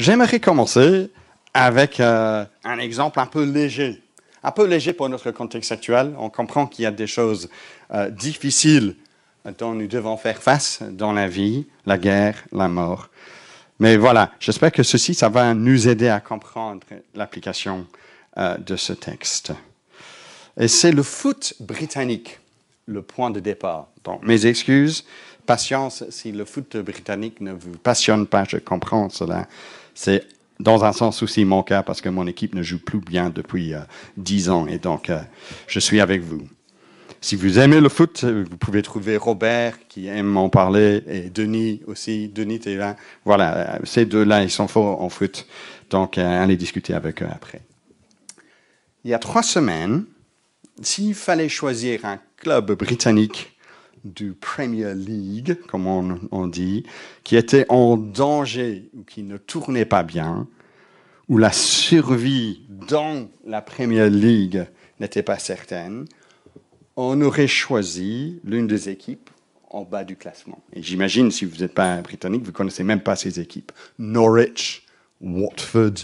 J'aimerais commencer avec euh, un exemple un peu léger. Un peu léger pour notre contexte actuel. On comprend qu'il y a des choses euh, difficiles dont nous devons faire face dans la vie, la guerre, la mort. Mais voilà, j'espère que ceci, ça va nous aider à comprendre l'application euh, de ce texte. Et c'est le foot britannique, le point de départ. Donc, mes excuses, patience si le foot britannique ne vous passionne pas, je comprends cela. C'est dans un sens aussi mon cas parce que mon équipe ne joue plus bien depuis euh, dix ans et donc euh, je suis avec vous. Si vous aimez le foot, euh, vous pouvez trouver Robert qui aime en parler et Denis aussi. Denis, tu là. Voilà, ces deux-là, ils sont forts en foot. Donc, allez discuter avec eux après. Il y a trois semaines, s'il fallait choisir un club britannique du Premier League, comme on, dit, qui était en danger ou qui ne tournait pas bien, où la survie dans la Premier League n'était pas certaine, on aurait choisi l'une des équipes en bas du classement. Et j'imagine, si vous n'êtes pas britannique, vous ne connaissez même pas ces équipes. Norwich, Watford,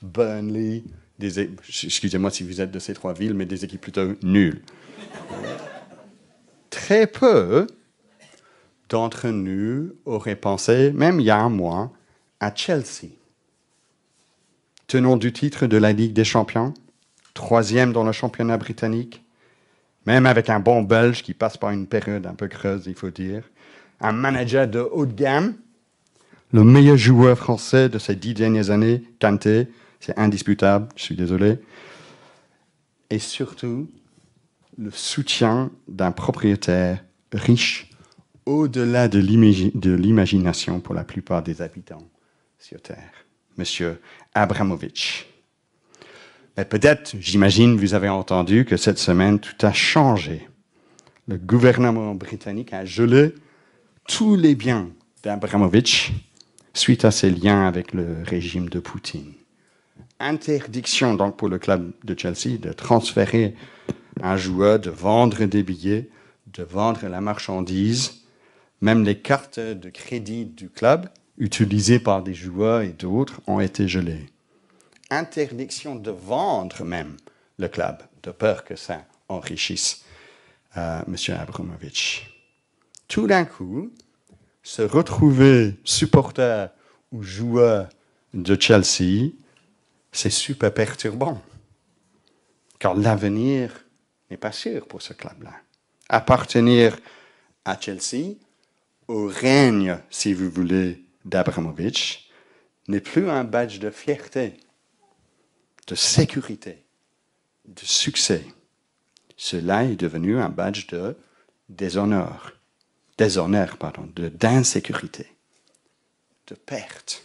Burnley, excusez-moi si vous êtes de ces trois villes, mais des équipes plutôt nulles très peu d'entre nous auraient pensé, même il y a un mois, à Chelsea. Tenant du titre de la Ligue des Champions, troisième dans le championnat britannique, même avec un bon Belge qui passe par une période un peu creuse, il faut dire, un manager de haut de gamme, le meilleur joueur français de ces dix dernières années, Kanté, c'est indisputable, je suis désolé, et surtout le soutien d'un propriétaire riche au-delà de l'imagination pour la plupart des habitants sur Terre, Monsieur Abramovich. Mais peut-être, j'imagine, vous avez entendu que cette semaine, tout a changé. Le gouvernement britannique a gelé tous les biens d'Abramovich suite à ses liens avec le régime de Poutine. Interdiction donc pour le club de Chelsea de transférer un joueur de vendre des billets, de vendre la marchandise, même les cartes de crédit du club utilisées par des joueurs et d'autres ont été gelées. Interdiction de vendre même le club, de peur que ça enrichisse euh, monsieur M. Abramovich. Tout d'un coup, se retrouver supporter ou joueur de Chelsea, c'est super perturbant. Car l'avenir n'est pas sûr pour ce club-là. Appartenir à Chelsea, au règne, si vous voulez, d'Abramovic, n'est plus un badge de fierté, de sécurité, de succès. Cela est devenu un badge de déshonneur, déshonneur, pardon, de, d'insécurité, de perte.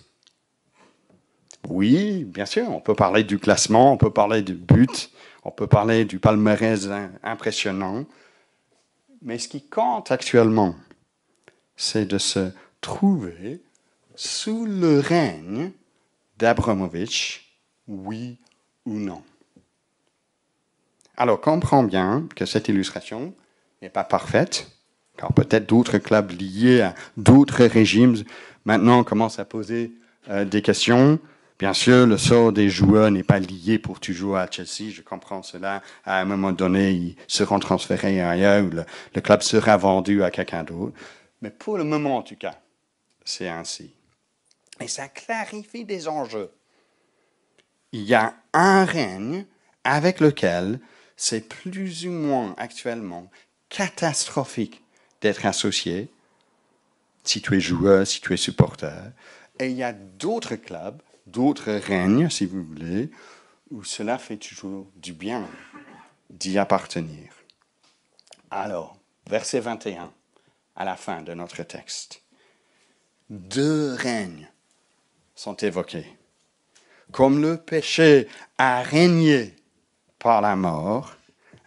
Oui, bien sûr, on peut parler du classement, on peut parler du but, on peut parler du palmarès impressionnant. Mais ce qui compte actuellement, c'est de se trouver sous le règne d'Abramovich, oui ou non. Alors comprends bien que cette illustration n'est pas parfaite, car peut-être d'autres clubs liés à d'autres régimes maintenant commencent à poser euh, des questions Bien sûr, le sort des joueurs n'est pas lié pour toujours à Chelsea. Je comprends cela. À un moment donné, ils seront transférés ailleurs. Le, le club sera vendu à quelqu'un d'autre. Mais pour le moment, en tout cas, c'est ainsi. Et ça clarifie des enjeux. Il y a un règne avec lequel c'est plus ou moins actuellement catastrophique d'être associé, si tu es joueur, si tu es supporter. Et il y a d'autres clubs d'autres règnes, si vous voulez, où cela fait toujours du bien d'y appartenir. Alors, verset 21, à la fin de notre texte, deux règnes sont évoqués. Comme le péché a régné par la mort,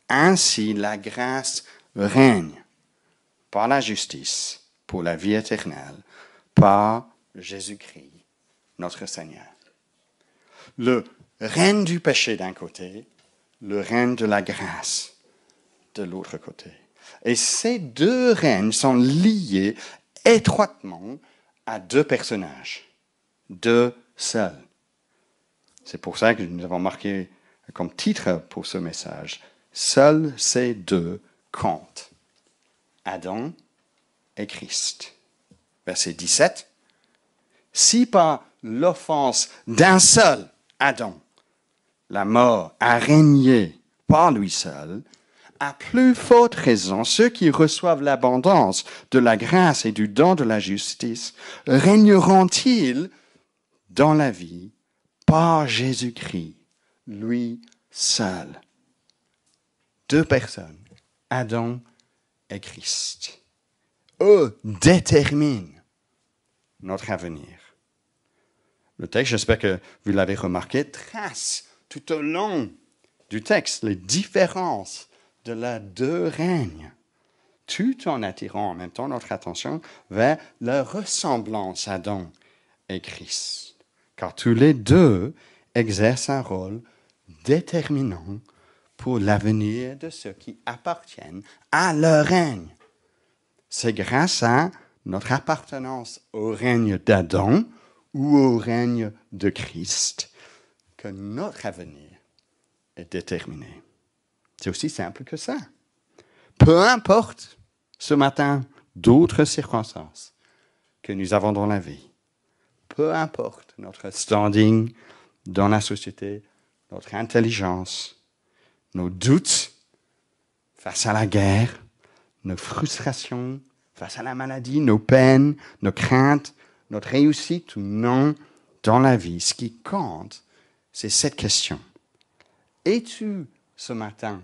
ainsi la grâce règne par la justice pour la vie éternelle, par Jésus-Christ notre Seigneur. Le règne du péché d'un côté, le règne de la grâce de l'autre côté. Et ces deux règnes sont liés étroitement à deux personnages, deux seuls. C'est pour ça que nous avons marqué comme titre pour ce message, Seuls ces deux comptent, Adam et Christ. Verset 17. Si par l'offense d'un seul Adam, la mort a régné par lui seul, à plus forte raison, ceux qui reçoivent l'abondance de la grâce et du don de la justice régneront-ils dans la vie par Jésus-Christ, lui seul. Deux personnes, Adam et Christ, eux déterminent notre avenir le texte, j'espère que vous l'avez remarqué, trace tout au long du texte les différences de la deux règnes, tout en attirant en même temps notre attention vers leur ressemblance à Adam et Christ, car tous les deux exercent un rôle déterminant pour l'avenir de ceux qui appartiennent à leur règne. C'est grâce à notre appartenance au règne d'Adam ou au règne de Christ que notre avenir est déterminé. C'est aussi simple que ça. Peu importe ce matin d'autres circonstances que nous avons dans la vie, peu importe notre standing dans la société, notre intelligence, nos doutes face à la guerre, nos frustrations face à la maladie, nos peines, nos craintes, notre réussite ou non dans la vie, ce qui compte, c'est cette question. Es-tu ce matin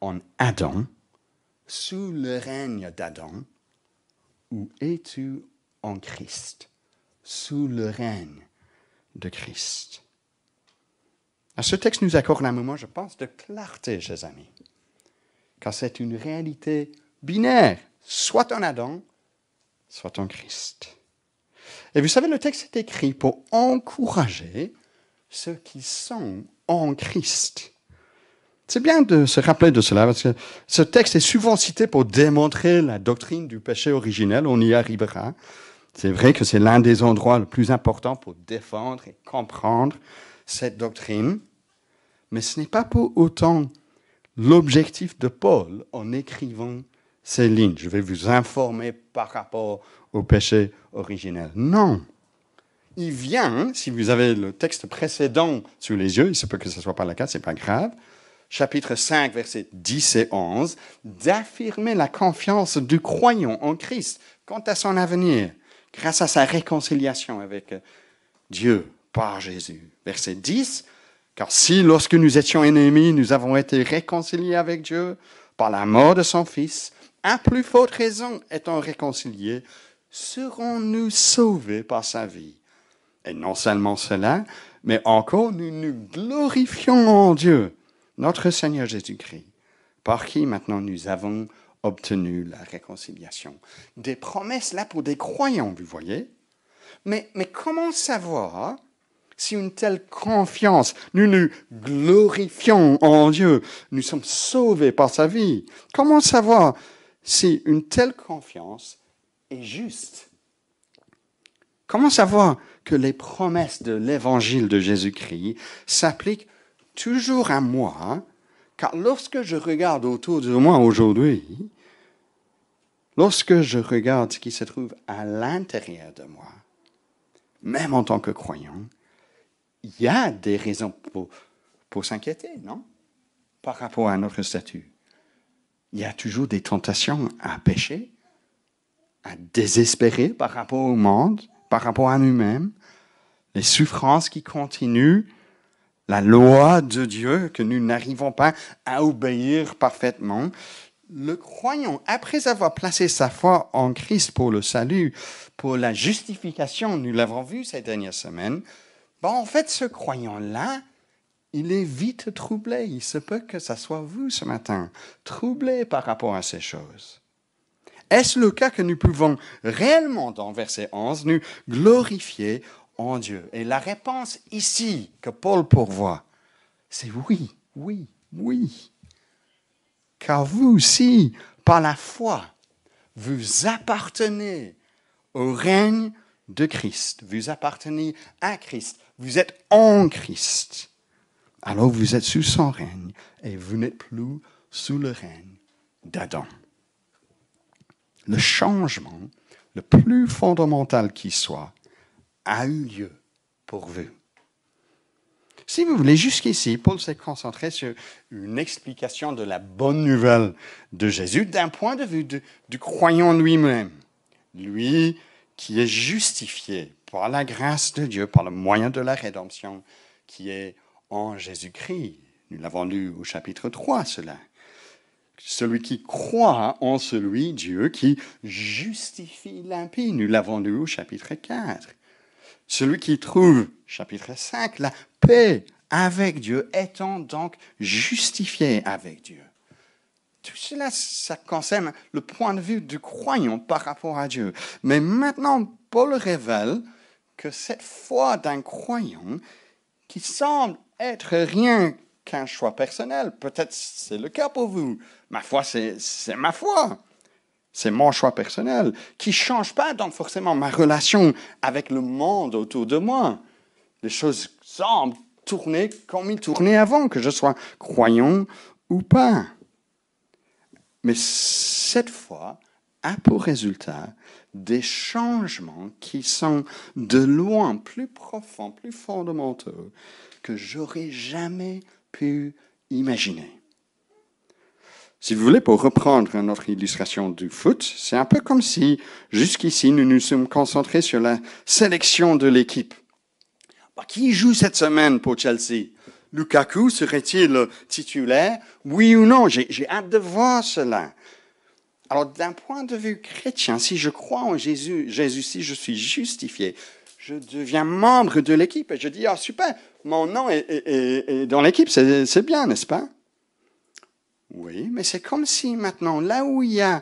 en Adam, sous le règne d'Adam, ou es-tu en Christ, sous le règne de Christ À Ce texte nous accorde un moment, je pense, de clarté, chers amis, car c'est une réalité binaire, soit en Adam, soit en Christ. Et vous savez, le texte est écrit pour encourager ceux qui sont en Christ. C'est bien de se rappeler de cela, parce que ce texte est souvent cité pour démontrer la doctrine du péché originel, on y arrivera. C'est vrai que c'est l'un des endroits les plus importants pour défendre et comprendre cette doctrine, mais ce n'est pas pour autant l'objectif de Paul en écrivant Céline, Je vais vous informer par rapport au péché originel. Non. Il vient, hein, si vous avez le texte précédent sous les yeux, il se peut que ce ne soit pas le cas, ce n'est pas grave, chapitre 5, versets 10 et 11, d'affirmer la confiance du croyant en Christ quant à son avenir, grâce à sa réconciliation avec Dieu par Jésus. Verset 10, car si lorsque nous étions ennemis, nous avons été réconciliés avec Dieu par la mort de son Fils, à plus forte raison, étant réconciliés, serons-nous sauvés par sa vie. Et non seulement cela, mais encore nous nous glorifions en Dieu, notre Seigneur Jésus-Christ, par qui maintenant nous avons obtenu la réconciliation. Des promesses là pour des croyants, vous voyez. Mais, mais comment savoir si une telle confiance, nous nous glorifions en Dieu, nous sommes sauvés par sa vie, comment savoir si une telle confiance est juste. Comment savoir que les promesses de l'évangile de Jésus-Christ s'appliquent toujours à moi, car lorsque je regarde autour de moi aujourd'hui, lorsque je regarde ce qui se trouve à l'intérieur de moi, même en tant que croyant, il y a des raisons pour, pour s'inquiéter, non Par rapport à notre statut il y a toujours des tentations à pécher, à désespérer par rapport au monde, par rapport à nous-mêmes, les souffrances qui continuent, la loi de Dieu que nous n'arrivons pas à obéir parfaitement. Le croyant, après avoir placé sa foi en Christ pour le salut, pour la justification, nous l'avons vu ces dernières semaines, ben en fait, ce croyant-là, il est vite troublé. Il se peut que ça soit vous ce matin, troublé par rapport à ces choses. Est-ce le cas que nous pouvons réellement, dans verset 11, nous glorifier en Dieu Et la réponse ici que Paul pourvoit, c'est oui, oui, oui. Car vous aussi, par la foi, vous appartenez au règne de Christ, vous appartenez à Christ, vous êtes en Christ. Alors vous êtes sous son règne et vous n'êtes plus sous le règne d'Adam. Le changement, le plus fondamental qui soit, a eu lieu pour vous. Si vous voulez, jusqu'ici, Paul s'est concentré sur une explication de la bonne nouvelle de Jésus d'un point de vue du, croyant lui-même. Lui qui est justifié par la grâce de Dieu, par le moyen de la rédemption, qui est en Jésus-Christ. Nous l'avons lu au chapitre 3, cela. Celui qui croit en celui Dieu qui justifie l'impie, nous l'avons lu au chapitre 4. Celui qui trouve, chapitre 5, la paix avec Dieu, étant donc justifié avec Dieu. Tout cela, ça concerne le point de vue du croyant par rapport à Dieu. Mais maintenant, Paul révèle que cette foi d'un croyant qui semble être rien qu'un choix personnel. Peut-être c'est le cas pour vous. Ma foi, c'est ma foi. C'est mon choix personnel qui ne change pas donc forcément ma relation avec le monde autour de moi. Les choses semblent tourner comme ils tournaient avant, que je sois croyant ou pas. Mais cette fois, a pour résultat des changements qui sont de loin plus profonds, plus fondamentaux que j'aurais jamais pu imaginer. Si vous voulez, pour reprendre notre illustration du foot, c'est un peu comme si jusqu'ici nous nous sommes concentrés sur la sélection de l'équipe. Bah, qui joue cette semaine pour Chelsea Lukaku serait-il titulaire Oui ou non J'ai hâte de voir cela. Alors, d'un point de vue chrétien, si je crois en Jésus, Jésus, si je suis justifié, je deviens membre de l'équipe et je dis, ah super, mon nom est, dans l'équipe, c'est bien, n'est-ce pas Oui, mais c'est comme si maintenant, là où il y a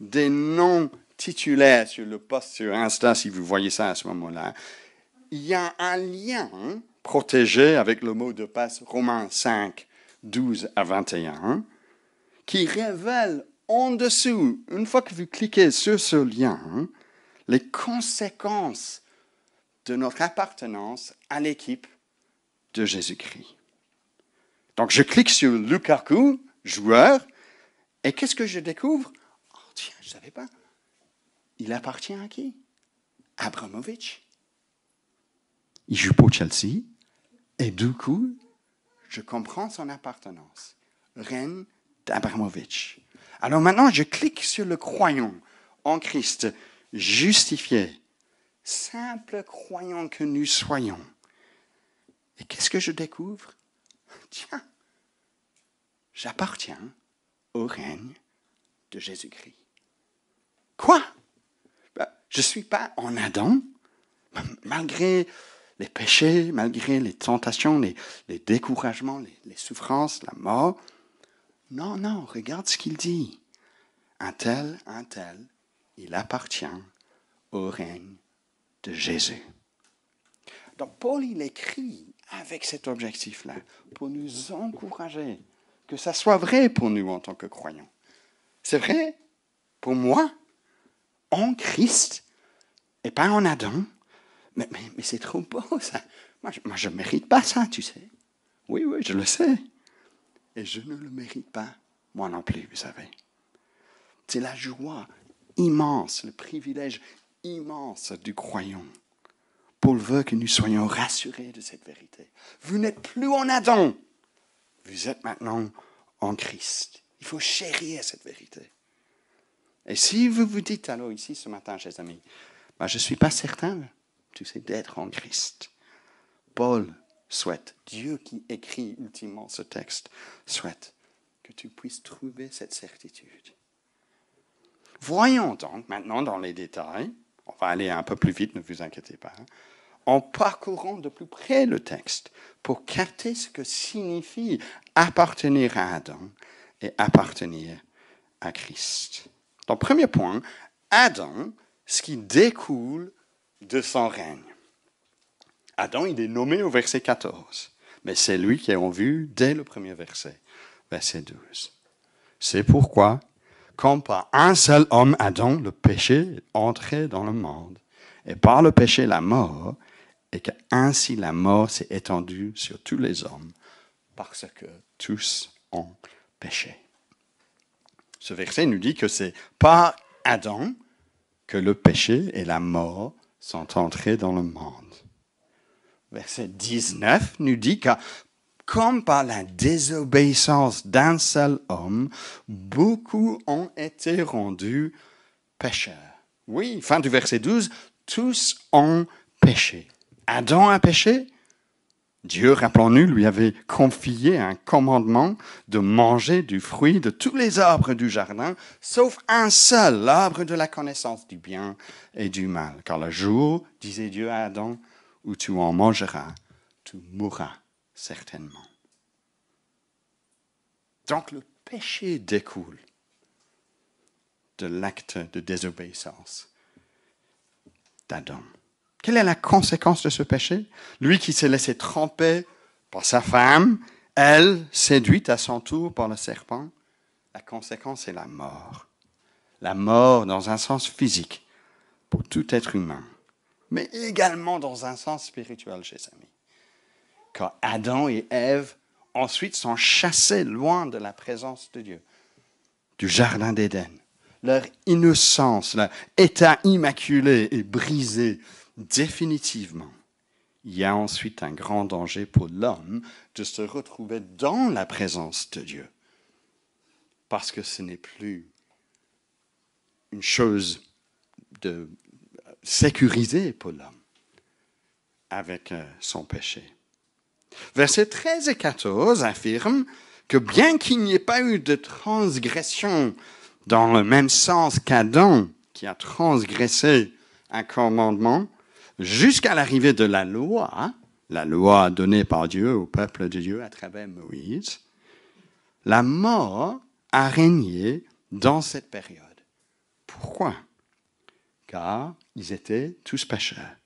des noms titulaires sur le poste sur Insta, si vous voyez ça à ce moment-là, il y a un lien hein, protégé avec le mot de passe Romains 5, 12 à 21, qui révèle en dessous, une fois que vous cliquez sur ce lien, hein, les conséquences de notre appartenance à l'équipe de Jésus-Christ. Donc je clique sur Lukaku, joueur, et qu'est-ce que je découvre Oh tiens, je ne savais pas. Il appartient à qui Abramovic. Il joue pour Chelsea, et du coup, je comprends son appartenance. Reine d'Abramovic. Alors maintenant, je clique sur le croyant en Christ, justifié, simple croyant que nous soyons. Et qu'est-ce que je découvre Tiens, j'appartiens au règne de Jésus-Christ. Quoi ben, Je ne suis pas en Adam, malgré les péchés, malgré les tentations, les, découragements, les souffrances, la mort. Non, non, regarde ce qu'il dit. Un tel, un tel, il appartient au règne de Jésus. Donc Paul, il écrit avec cet objectif-là, pour nous encourager, que ça soit vrai pour nous en tant que croyants. C'est vrai pour moi, en Christ, et pas en Adam. Mais, c'est trop beau, ça. Moi, je ne mérite pas ça, tu sais. Oui, oui, je le sais. Et je ne le mérite pas, moi non plus, vous savez. C'est la joie immense, le privilège immense du croyant. Paul veut que nous soyons rassurés de cette vérité. Vous n'êtes plus en Adam, vous êtes maintenant en Christ. Il faut chérir cette vérité. Et si vous vous dites alors ici ce matin, chers amis, bah, je ne suis pas certain, tu sais, d'être en Christ. Paul souhaite, Dieu qui écrit ultimement ce texte, souhaite que tu puisses trouver cette certitude. Voyons donc maintenant dans les détails, on va aller un peu plus vite, ne vous inquiétez pas, hein, en parcourant de plus près le texte pour capter ce que signifie appartenir à Adam et appartenir à Christ. Donc premier point, Adam, ce qui découle de son règne. Adam, il est nommé au verset 14, mais c'est lui qui est vu dès le premier verset, verset 12. C'est pourquoi, comme par un seul homme, Adam, le péché est entré dans le monde, et par le péché, la mort, et qu'ainsi ainsi la mort s'est étendue sur tous les hommes, parce que tous ont péché. Ce verset nous dit que c'est par Adam que le péché et la mort sont entrés dans le monde verset 19, nous dit que comme par la désobéissance d'un seul homme, beaucoup ont été rendus pécheurs. Oui, fin du verset 12, tous ont péché. Adam a péché. Dieu, rappelons-nous, lui avait confié un commandement de manger du fruit de tous les arbres du jardin, sauf un seul, arbre de la connaissance du bien et du mal. Car le jour, disait Dieu à Adam, où tu en mangeras, tu mourras certainement. Donc le péché découle de l'acte de désobéissance d'Adam. Quelle est la conséquence de ce péché Lui qui s'est laissé tremper par sa femme, elle, séduite à son tour par le serpent, la conséquence est la mort. La mort dans un sens physique pour tout être humain mais également dans un sens spirituel, chers amis. Quand Adam et Ève ensuite sont chassés loin de la présence de Dieu, du Jardin d'Éden. Leur innocence, leur état immaculé est brisé définitivement. Il y a ensuite un grand danger pour l'homme de se retrouver dans la présence de Dieu, parce que ce n'est plus une chose de sécurisé pour l'homme avec euh, son péché. Versets 13 et 14 affirment que bien qu'il n'y ait pas eu de transgression dans le même sens qu'Adam, qui a transgressé un commandement, jusqu'à l'arrivée de la loi, la loi donnée par Dieu au peuple de Dieu à travers Moïse, la mort a régné dans cette période. Pourquoi car ils étaient tous pécheurs.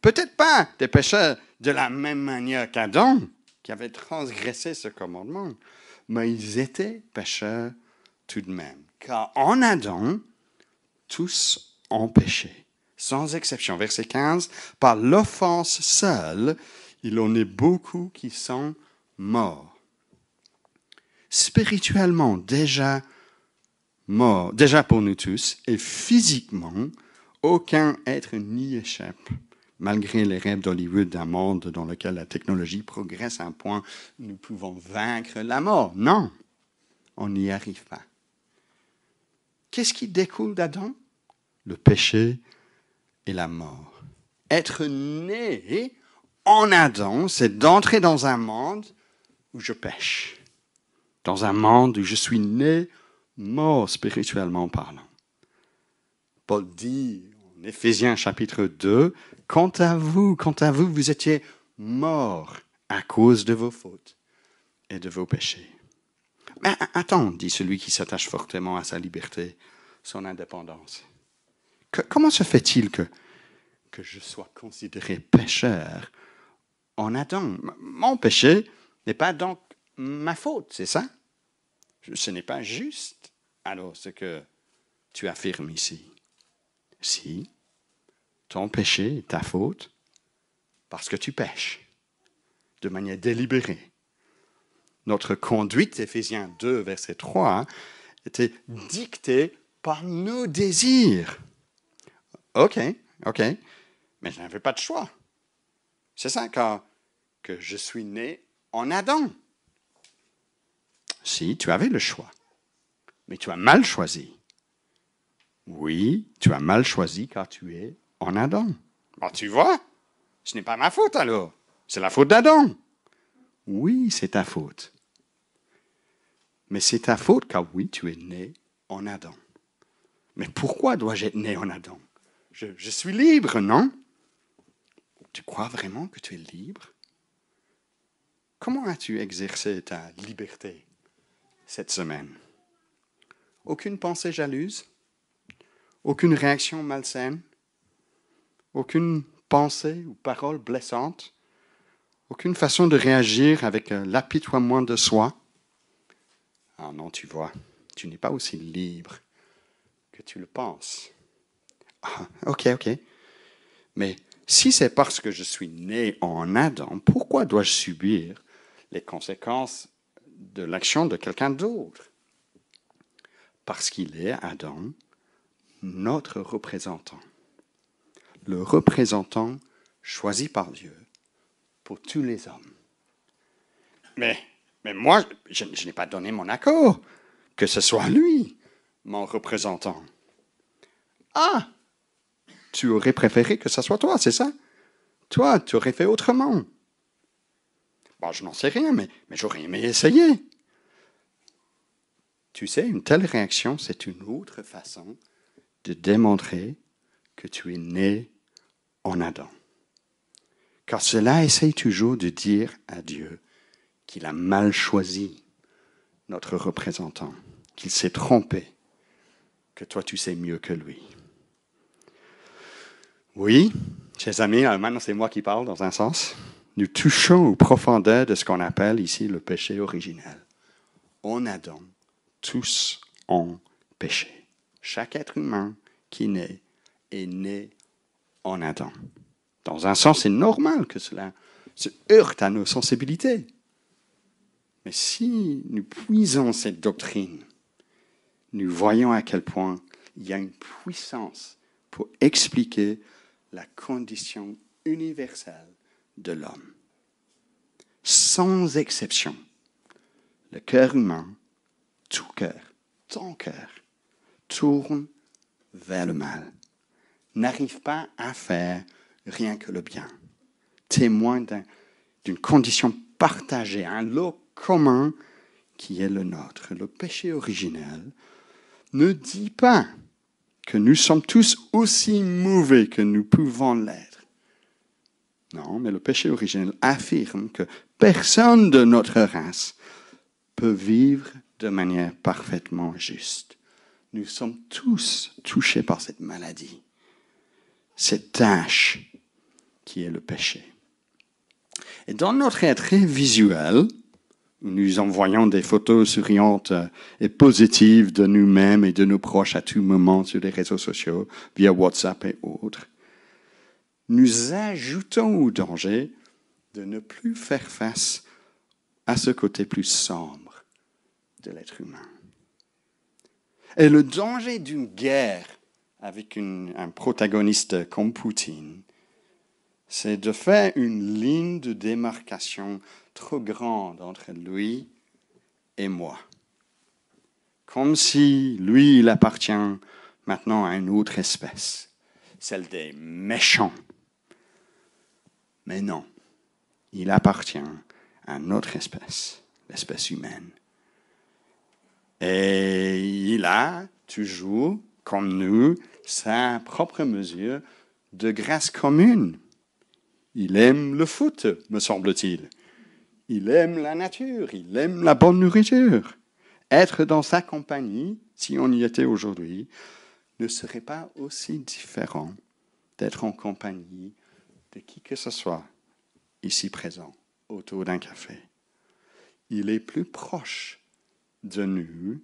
Peut-être pas des pécheurs de la même manière qu'Adam, qui avait transgressé ce commandement, mais ils étaient pécheurs tout de même, car en Adam, tous ont péché, sans exception. Verset 15, par l'offense seule, il en est beaucoup qui sont morts. Spirituellement, déjà, mort, déjà pour nous tous, et physiquement, aucun être n'y échappe, malgré les rêves d'Hollywood d'un monde dans lequel la technologie progresse à un point nous pouvons vaincre la mort. Non, on n'y arrive pas. Qu'est-ce qui découle d'Adam Le péché et la mort. Être né en Adam, c'est d'entrer dans un monde où je pêche, dans un monde où je suis né mort spirituellement parlant. Paul dit en Éphésiens chapitre 2, Quant à vous, quant à vous, vous étiez mort à cause de vos fautes et de vos péchés. Mais ben, attends, dit celui qui s'attache fortement à sa liberté, son indépendance. comment se fait-il que, que je sois considéré pécheur en attendant ?» Mon péché n'est pas donc ma faute, c'est ça Ce n'est pas juste. Alors, ce que tu affirmes ici, si ton péché est ta faute, parce que tu pèches de manière délibérée. Notre conduite, Ephésiens 2, verset 3, hein, était dictée par nos désirs. OK, OK, mais je n'avais pas de choix. C'est ça, car que je suis né en Adam. Si, tu avais le choix mais tu as mal choisi. Oui, tu as mal choisi car tu es en Adam. Bon, tu vois, ce n'est pas ma faute alors, c'est la faute d'Adam. Oui, c'est ta faute. Mais c'est ta faute car oui, tu es né en Adam. Mais pourquoi dois-je être né en Adam je suis libre, non Tu crois vraiment que tu es libre Comment as-tu exercé ta liberté cette semaine aucune pensée jalouse, aucune réaction malsaine, aucune pensée ou parole blessante, aucune façon de réagir avec euh, l'apitoiement de soi. Ah non, tu vois, tu n'es pas aussi libre que tu le penses. Ah, ok, ok. Mais si c'est parce que je suis né en Adam, pourquoi dois-je subir les conséquences de l'action de quelqu'un d'autre parce qu'il est, Adam, notre représentant. Le représentant choisi par Dieu pour tous les hommes. Mais, mais moi, je, n'ai pas donné mon accord que ce soit lui, mon représentant. Ah, tu aurais préféré que ce soit toi, c'est ça Toi, tu aurais fait autrement. Bon, je n'en sais rien, mais, mais j'aurais aimé essayer. Tu sais, une telle réaction, c'est une autre façon de démontrer que tu es né en Adam. Car cela essaye toujours de dire à Dieu qu'il a mal choisi notre représentant, qu'il s'est trompé, que toi tu sais mieux que lui. Oui, chers amis, maintenant c'est moi qui parle dans un sens, nous touchons aux profondeurs de ce qu'on appelle ici le péché originel. En Adam, tous ont péché. Chaque être humain qui naît est né en Adam. Dans un sens, c'est normal que cela se heurte à nos sensibilités. Mais si nous puisons cette doctrine, nous voyons à quel point il y a une puissance pour expliquer la condition universelle de l'homme. Sans exception, le cœur humain tout cœur, ton cœur, tourne vers le mal. N'arrive pas à faire rien que le bien. Témoin d'une condition partagée, un lot commun qui est le nôtre. Le péché originel ne dit pas que nous sommes tous aussi mauvais que nous pouvons l'être. Non, mais le péché originel affirme que personne de notre race peut vivre de manière parfaitement juste. Nous sommes tous touchés par cette maladie, cette tâche qui est le péché. Et dans notre être visuel, nous envoyons des photos souriantes et positives de nous-mêmes et de nos proches à tout moment sur les réseaux sociaux, via WhatsApp et autres. Nous ajoutons au danger de ne plus faire face à ce côté plus sombre de l'être humain. Et le danger d'une guerre avec un protagoniste comme Poutine, c'est de faire une ligne de démarcation trop grande entre lui et moi. Comme si lui, il appartient maintenant à une autre espèce, celle des méchants. Mais non, il appartient à autre espèce, l'espèce humaine. Et il a toujours, comme nous, sa propre mesure de grâce commune. Il aime le foot, me semble-t-il. Il aime la nature, il aime la bonne nourriture. Être dans sa compagnie, si on y était aujourd'hui, ne serait pas aussi différent d'être en compagnie de qui que ce soit ici présent autour d'un café. Il est plus proche de nous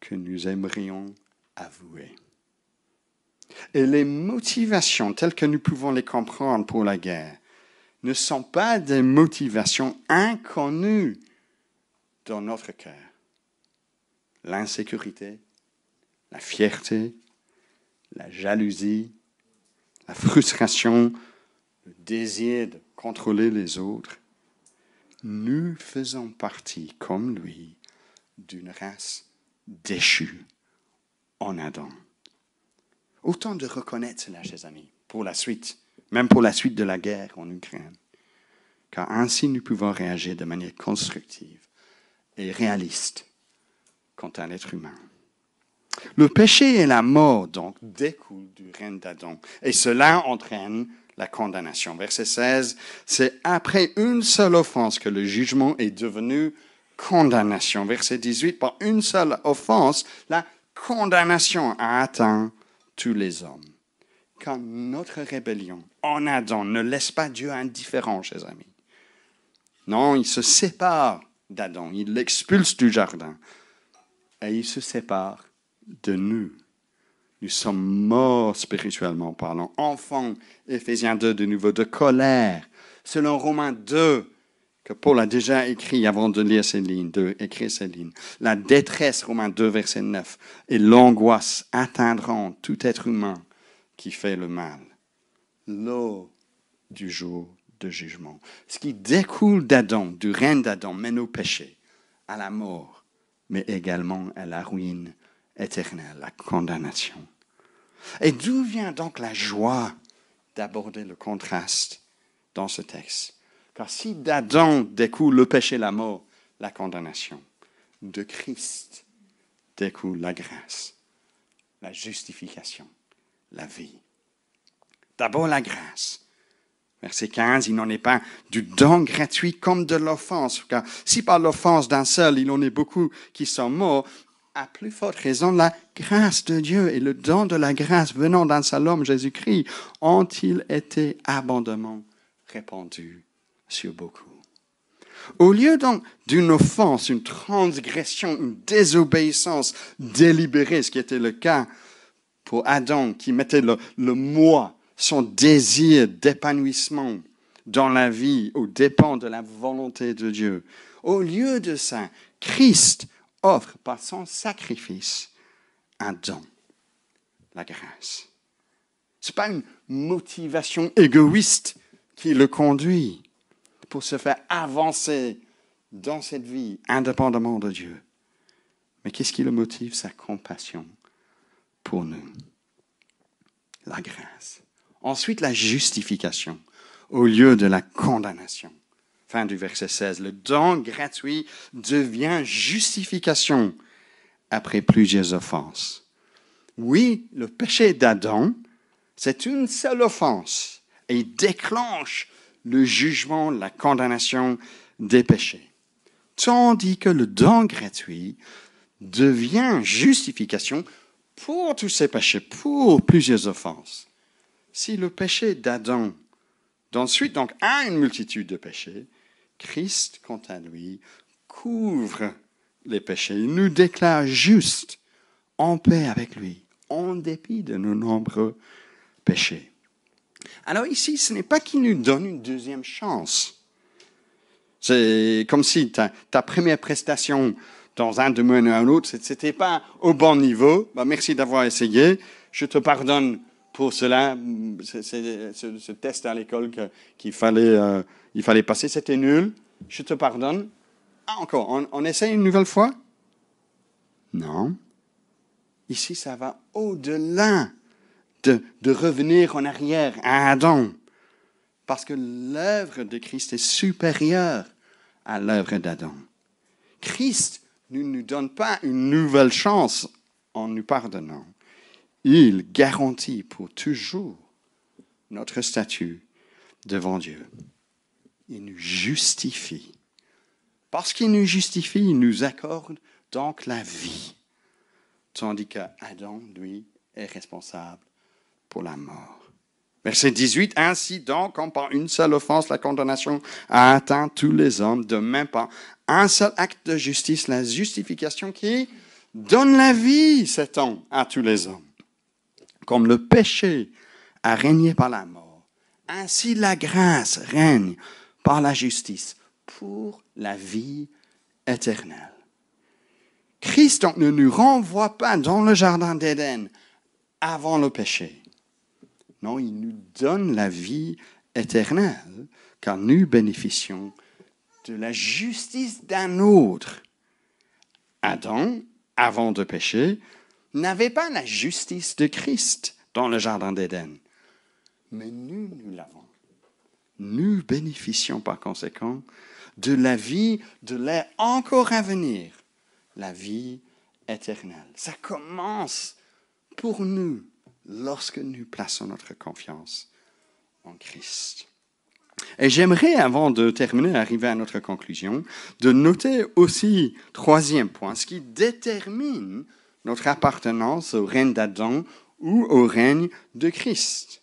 que nous aimerions avouer. Et les motivations telles que nous pouvons les comprendre pour la guerre ne sont pas des motivations inconnues dans notre cœur. L'insécurité, la fierté, la jalousie, la frustration, le désir de contrôler les autres, nous faisons partie, comme lui, d'une race déchue en Adam. Autant de reconnaître cela, chers amis, pour la suite, même pour la suite de la guerre en Ukraine, car ainsi nous pouvons réagir de manière constructive et réaliste quant à l'être humain. Le péché et la mort, donc, découlent du règne d'Adam, et cela entraîne la condamnation. Verset 16, c'est après une seule offense que le jugement est devenu condamnation. Verset 18, par une seule offense, la condamnation a atteint tous les hommes. Quand notre rébellion en Adam ne laisse pas Dieu indifférent, chers amis. Non, il se sépare d'Adam, il l'expulse du jardin et il se sépare de nous. Nous sommes morts spirituellement parlant, enfants, Ephésiens 2 de nouveau, de colère, selon Romains 2, que Paul a déjà écrit avant de lire ces lignes, de écrire ces lignes. La détresse, Romains 2, verset 9, et l'angoisse atteindront tout être humain qui fait le mal. L'eau du jour de jugement. Ce qui découle d'Adam, du règne d'Adam, mène au péché, à la mort, mais également à la ruine éternelle, la condamnation. Et d'où vient donc la joie d'aborder le contraste dans ce texte car si d'Adam découle le péché, la mort, la condamnation, de Christ découle la grâce, la justification, la vie. D'abord la grâce. Verset 15, il n'en est pas du don gratuit comme de l'offense. Car si par l'offense d'un seul, il en est beaucoup qui sont morts, à plus forte raison, la grâce de Dieu et le don de la grâce venant d'un seul homme, Jésus-Christ, ont-ils été abondamment répandus sur beaucoup. Au lieu donc d'une offense, une transgression, une désobéissance délibérée, ce qui était le cas pour Adam qui mettait le, moi, son désir d'épanouissement dans la vie au dépend de la volonté de Dieu. Au lieu de ça, Christ offre par son sacrifice un don, la grâce. Ce n'est pas une motivation égoïste qui le conduit pour se faire avancer dans cette vie indépendamment de Dieu. Mais qu'est-ce qui le motive Sa compassion pour nous. La grâce. Ensuite, la justification au lieu de la condamnation. Fin du verset 16. Le don gratuit devient justification après plusieurs offenses. Oui, le péché d'Adam, c'est une seule offense et déclenche le jugement, la condamnation des péchés. Tandis que le don gratuit devient justification pour tous ces péchés, pour plusieurs offenses. Si le péché d'Adam d'ensuite donc a une multitude de péchés, Christ, quant à lui, couvre les péchés. Il nous déclare juste en paix avec lui, en dépit de nos nombreux péchés. Alors ici, ce n'est pas qu'il nous donne une deuxième chance. C'est comme si ta, première prestation dans un domaine ou un autre, n'était pas au bon niveau. Bah, merci d'avoir essayé. Je te pardonne pour cela. ce, test à l'école qu'il fallait, euh, il fallait passer, c'était nul. Je te pardonne. Ah, encore, on, on essaye une nouvelle fois Non. Ici, ça va au-delà de, revenir en arrière à Adam, parce que l'œuvre de Christ est supérieure à l'œuvre d'Adam. Christ ne nous donne pas une nouvelle chance en nous pardonnant. Il garantit pour toujours notre statut devant Dieu. Il nous justifie. Parce qu'il nous justifie, il nous accorde donc la vie. Tandis qu'Adam, lui, est responsable la mort. Verset 18, Ainsi donc, comme par une seule offense, la condamnation a atteint tous les hommes, de même par un seul acte de justice, la justification qui donne la vie s'étend à tous les hommes. Comme le péché a régné par la mort, ainsi la grâce règne par la justice pour la vie éternelle. Christ donc ne nous renvoie pas dans le jardin d'Éden avant le péché non, il nous donne la vie éternelle, car nous bénéficions de la justice d'un autre. Adam, avant de pécher, n'avait pas la justice de Christ dans le Jardin d'Éden. Mais nous, nous l'avons. Nous bénéficions par conséquent de la vie de l'air encore à venir, la vie éternelle. Ça commence pour nous lorsque nous plaçons notre confiance en Christ. Et j'aimerais, avant de terminer, arriver à notre conclusion, de noter aussi, troisième point, ce qui détermine notre appartenance au règne d'Adam ou au règne de Christ.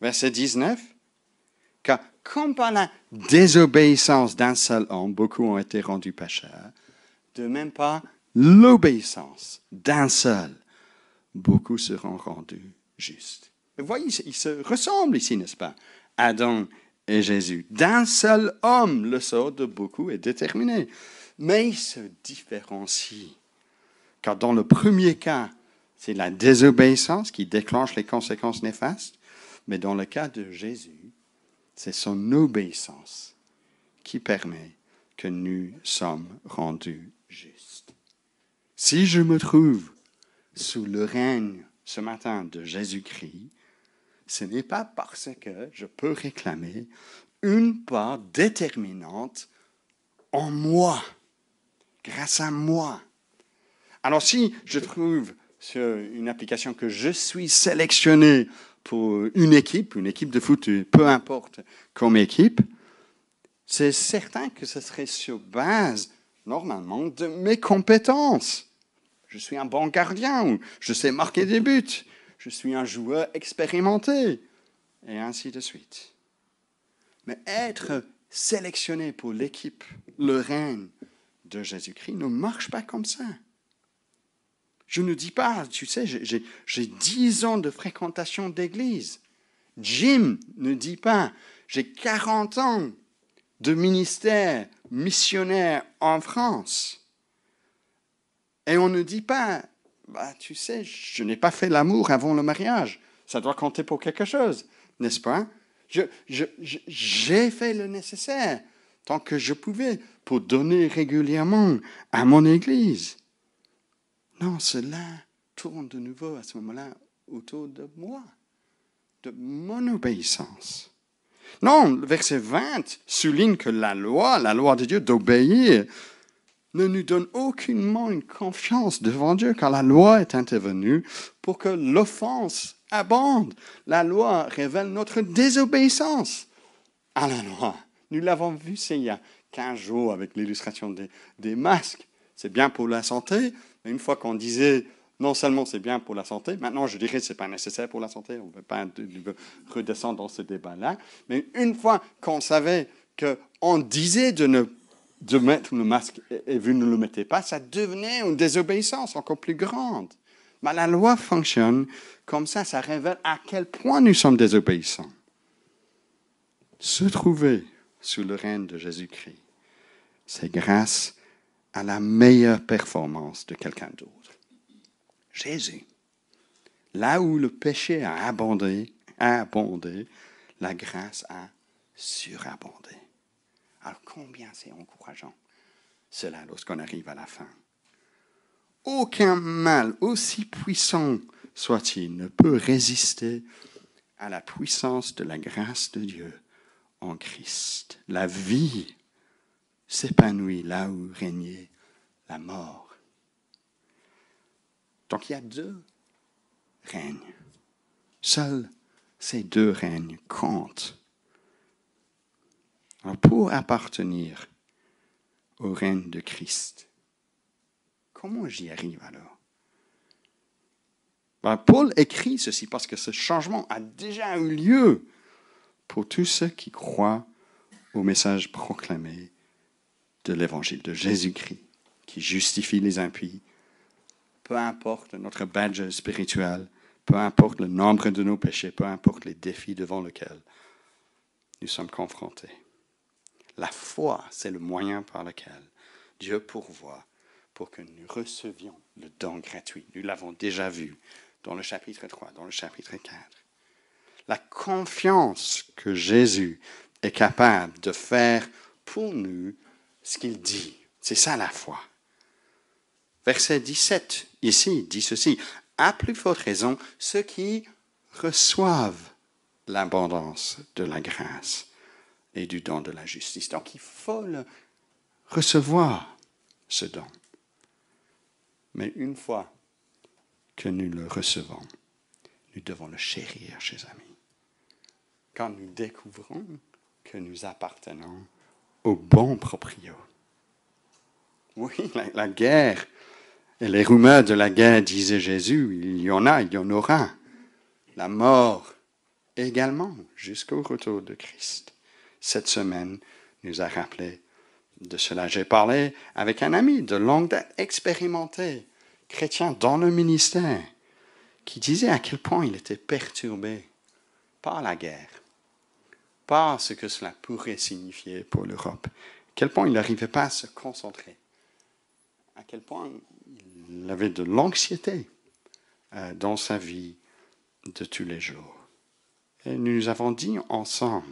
Verset 19, car comme par la désobéissance d'un seul homme, beaucoup ont été rendus pécheurs, de même pas l'obéissance d'un seul beaucoup seront rendus justes. Vous voyez, ils se ressemblent ici, n'est-ce pas Adam et Jésus. D'un seul homme, le sort de beaucoup est déterminé. Mais ils se différencient. Car dans le premier cas, c'est la désobéissance qui déclenche les conséquences néfastes. Mais dans le cas de Jésus, c'est son obéissance qui permet que nous sommes rendus justes. Si je me trouve sous le règne ce matin de Jésus-Christ, ce n'est pas parce que je peux réclamer une part déterminante en moi, grâce à moi. Alors si je trouve sur une application que je suis sélectionné pour une équipe, une équipe de foot, peu importe comme équipe, c'est certain que ce serait sur base, normalement, de mes compétences je suis un bon gardien, je sais marquer des buts, je suis un joueur expérimenté, et ainsi de suite. Mais être sélectionné pour l'équipe, le règne de Jésus-Christ ne marche pas comme ça. Je ne dis pas, tu sais, j'ai dix ans de fréquentation d'église. Jim ne dit pas, j'ai 40 ans de ministère missionnaire en France. Et on ne dit pas, bah, tu sais, je n'ai pas fait l'amour avant le mariage. Ça doit compter pour quelque chose, n'est-ce pas J'ai fait le nécessaire tant que je pouvais pour donner régulièrement à mon Église. Non, cela tourne de nouveau à ce moment-là autour de moi, de mon obéissance. Non, le verset 20 souligne que la loi, la loi de Dieu d'obéir, ne nous donne aucunement une confiance devant Dieu car la loi est intervenue pour que l'offense abonde. La loi révèle notre désobéissance à la loi. Nous l'avons vu il y a 15 jours avec l'illustration des, masques. C'est bien pour la santé, mais une fois qu'on disait non seulement c'est bien pour la santé, maintenant je dirais que ce n'est pas nécessaire pour la santé, on ne veut pas redescendre dans ce débat-là, mais une fois qu'on savait qu'on disait de ne pas de mettre le masque et vous ne le mettez pas, ça devenait une désobéissance encore plus grande. Mais la loi fonctionne comme ça, ça révèle à quel point nous sommes désobéissants. Se trouver sous le règne de Jésus-Christ, c'est grâce à la meilleure performance de quelqu'un d'autre. Jésus, là où le péché a abondé, a abondé, la grâce a surabondé. Alors combien c'est encourageant cela lorsqu'on arrive à la fin. Aucun mal, aussi puissant soit-il, ne peut résister à la puissance de la grâce de Dieu en Christ. La vie s'épanouit là où régnait la mort. Donc il y a deux règnes. Seuls ces deux règnes comptent pour appartenir au règne de Christ. Comment j'y arrive alors ben, Paul écrit ceci parce que ce changement a déjà eu lieu pour tous ceux qui croient au message proclamé de l'Évangile de Jésus-Christ, qui justifie les impies, peu importe notre badge spirituel, peu importe le nombre de nos péchés, peu importe les défis devant lesquels nous sommes confrontés. La foi, c'est le moyen par lequel Dieu pourvoit pour que nous recevions le don gratuit. Nous l'avons déjà vu dans le chapitre 3, dans le chapitre 4. La confiance que Jésus est capable de faire pour nous ce qu'il dit. C'est ça la foi. Verset 17, ici, dit ceci. À plus forte raison, ceux qui reçoivent l'abondance de la grâce et du don de la justice. Donc il faut recevoir, ce don. Mais une fois que nous le recevons, nous devons le chérir, chers amis. Quand nous découvrons que nous appartenons au bon proprio. Oui, la, la guerre et les rumeurs de la guerre, disait Jésus, il y en a, il y en aura. La mort également, jusqu'au retour de Christ cette semaine nous a rappelé de cela. J'ai parlé avec un ami de longue date, expérimenté, chrétien dans le ministère, qui disait à quel point il était perturbé par la guerre, par ce que cela pourrait signifier pour l'Europe, à quel point il n'arrivait pas à se concentrer, à quel point il avait de l'anxiété euh, dans sa vie de tous les jours. Et nous avons dit ensemble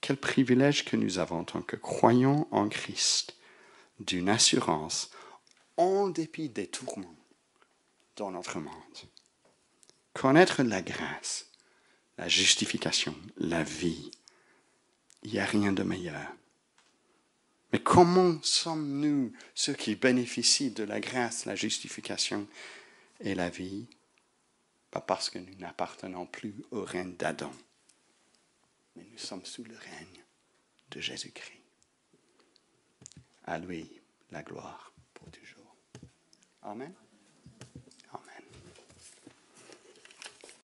quel privilège que nous avons en tant que croyants en Christ d'une assurance en dépit des tourments dans notre monde. Connaître la grâce, la justification, la vie, il n'y a rien de meilleur. Mais comment sommes-nous ceux qui bénéficient de la grâce, la justification et la vie Pas parce que nous n'appartenons plus au règne d'Adam mais nous sommes sous le règne de Jésus-Christ. À lui la gloire pour toujours. Amen.